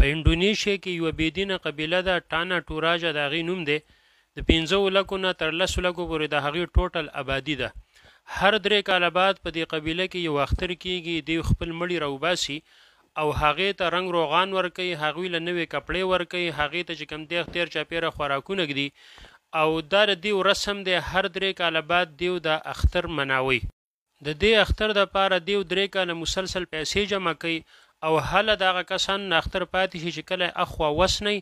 په انډونیشیا کې یو بيدینه قبيله ده ټانا ټوراجا د غي نوم دی د 15 لکو نه تر 10 لکو پورې د هغې ټوټل آبادی ده هر درې کال بعد په دې قبيله کې یو اختر کېږي دی خپل مړی راوباسي او هغې ته رنگ روغان ورکي هغوی له نوې کپړې ورکي هغې ته چې کم دی اختیر چاپیره خوراکونه ږدي او دا د دیو رسم دی هر درې کال بعد دیو د اختر مناوي د دې اختر د پاره دیو درې کال مسلسل پیسې جمع کوي او هله دغه کسان ناختر پاتې شي چې کله اخوا وسنی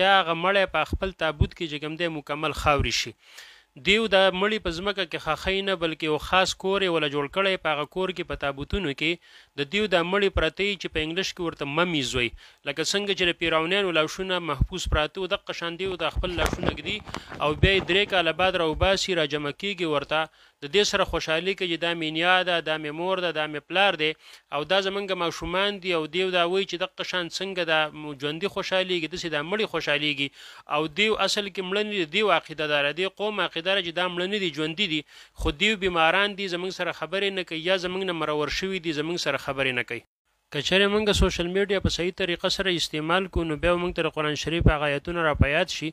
یا غمړې په خپل تابوت کې جګمده مکمل خاوري شي دیو د مړی په ځمکه کې خاخې نه بلکې یو خاص کور ولا جوړ کړي په هغه کور کې په تابوتونو کې د دیو د مړی پرته چې په انګلیش کې ورته ممی زوي لکه څنګه چې پیراونین ولا شونه محبوس پراته د قشان دیو د خپل لښونه کړي او بیا درې کاله بعد راو باسي را جمع کیږي ورته د دې سره خوشحالي کې دا مینیا ده دا مې مور ده دا مې پلار دی او دا زمونږ ماشومان دي او دیو دا وایي چې د قشان څنګه دا ژوندۍ خوشحاليږي د سیده مړی خوشحاليږي او دیو اصل کې مړنی دی واقعده دار دی قوم عقیده چې دا مړنی دي ژوندۍ دي خو دیو بیماران دي زمونږ سره خبرې نه کوي یا زمونږ نه مرور شوی دي زمونږ سره خبرې نه کوي کچره موږ سوشل میډیا په صحیح طریقه سره استعمال کو نو به موږ تر قران شریف هغه آیتونه را پیاد شي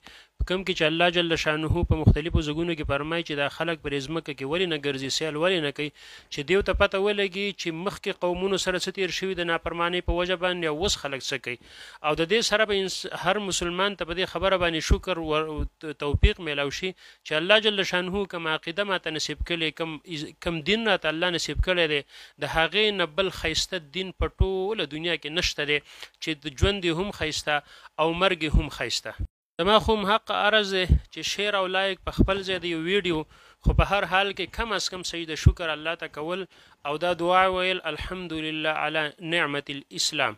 کم کې چې الله جل شانه په مختلفو زګونو کې فرمایي چې دا خلک پر ازمکه کې ولې نه ګرځي سیل ولې نه کوي چې دیو ته پته ولګي چې مخکې قومونو سره ستیر شوی د نافرمانی په وجه باندې اوس خلک څه کوي او د دې سره به هر مسلمان ته په دې خبره باندې شکر او توفیق میلاو شي چې الله جل شانه کوم عقیده ماته نصیب کړي کوم کوم دین راته الله نصیب کړي دی د هغې نه بل خیسته دین په ټوله دنیا کې نشته دی چې د ژوند هم خیسته او مرګ هم خیسته زما خو حق عرض دی چې شعر او لایک په خپل ځای د یو ویډیو خو په هر حال کې کم از کم صحیح د شکر الله ته کول او دا دعا ویل الحمدلله علی نعمت الاسلام